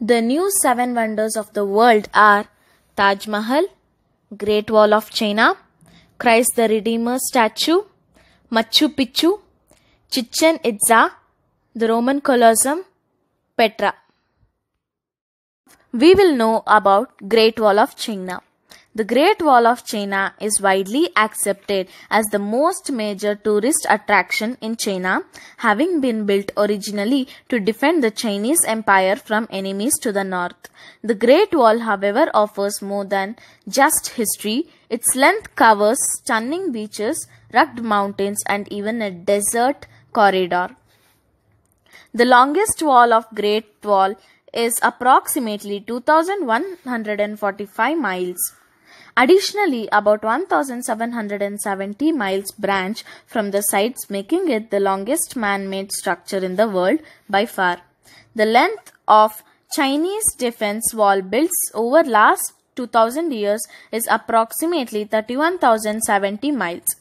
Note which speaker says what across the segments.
Speaker 1: The new seven wonders of the world are Taj Mahal, Great Wall of China, Christ the Redeemer statue, Machu Picchu, Chichen Itza, the Roman Colosseum, Petra. We will know about Great Wall of China. The Great Wall of China is widely accepted as the most major tourist attraction in China, having been built originally to defend the Chinese Empire from enemies to the north. The Great Wall, however, offers more than just history. Its length covers stunning beaches, rugged mountains, and even a desert corridor. The longest wall of Great Wall is approximately 2145 miles. Additionally, about 1770 miles branch from the sides making it the longest man-made structure in the world by far. The length of Chinese defense wall built over last 2000 years is approximately 31,070 miles.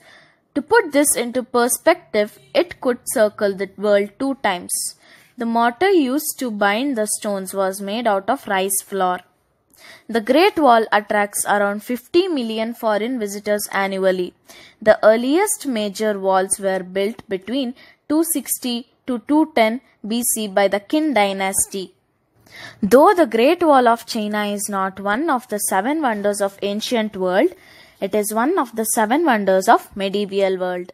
Speaker 1: To put this into perspective, it could circle the world two times. The mortar used to bind the stones was made out of rice flour. The Great Wall attracts around 50 million foreign visitors annually. The earliest major walls were built between 260 to 210 BC by the Qin dynasty. Though the Great Wall of China is not one of the seven wonders of ancient world, it is one of the seven wonders of medieval world.